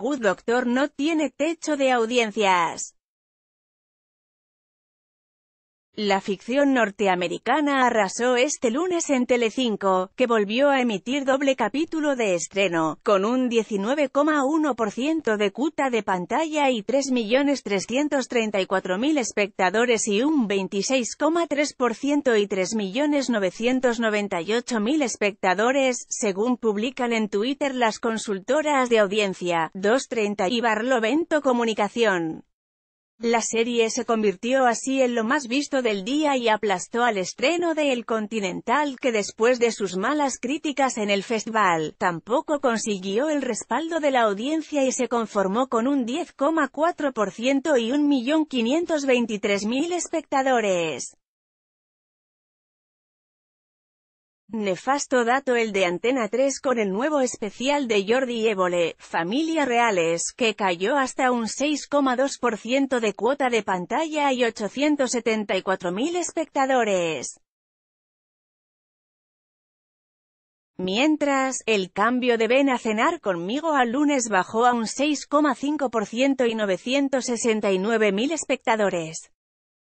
Good Doctor no tiene techo de audiencias. La ficción norteamericana arrasó este lunes en Telecinco, que volvió a emitir doble capítulo de estreno, con un 19,1% de cuta de pantalla y 3.334.000 espectadores y un 26,3% y 3.998.000 espectadores, según publican en Twitter las consultoras de audiencia, 230 y Barlovento Comunicación. La serie se convirtió así en lo más visto del día y aplastó al estreno de El Continental que después de sus malas críticas en el festival, tampoco consiguió el respaldo de la audiencia y se conformó con un 10,4% y 1.523.000 espectadores. Nefasto dato el de Antena 3 con el nuevo especial de Jordi Évole, Familia Reales, que cayó hasta un 6,2% de cuota de pantalla y 874.000 espectadores. Mientras, el cambio de Ven a cenar conmigo al lunes bajó a un 6,5% y 969.000 espectadores.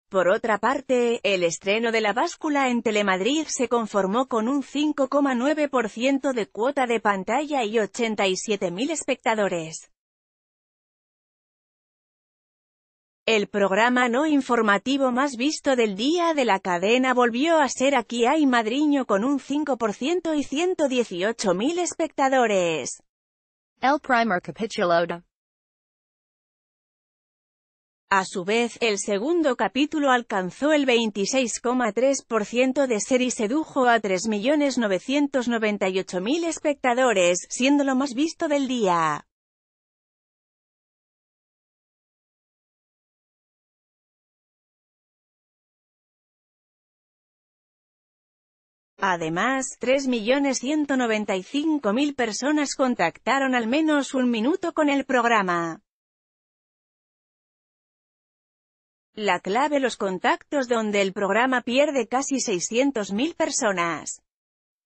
Por otra parte, el estreno de la báscula en Telemadrid se conformó con un 5,9% de cuota de pantalla y 87.000 espectadores. El programa no informativo más visto del día de la cadena volvió a ser Aquí hay Madriño con un 5% y 118.000 espectadores. El primer Capitulado a su vez, el segundo capítulo alcanzó el 26,3% de ser y sedujo a 3.998.000 espectadores, siendo lo más visto del día. Además, 3.195.000 personas contactaron al menos un minuto con el programa. La clave los contactos donde el programa pierde casi 600.000 personas.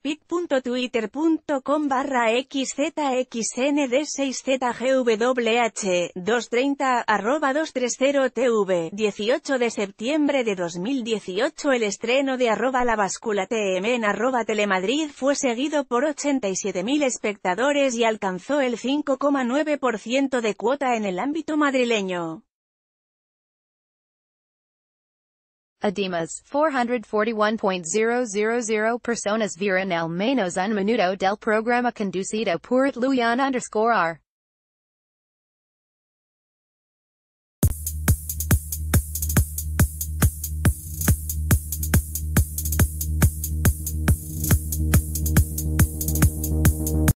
pic.twitter.com barra xzxnd6zgwh 230 arroba 230tv 18 de septiembre de 2018 el estreno de arroba la báscula tm en arroba telemadrid fue seguido por 87.000 espectadores y alcanzó el 5,9% de cuota en el ámbito madrileño. Ademas, 441.000 Personas viram el menos un minuto del programa conducido por Luyan underscore R.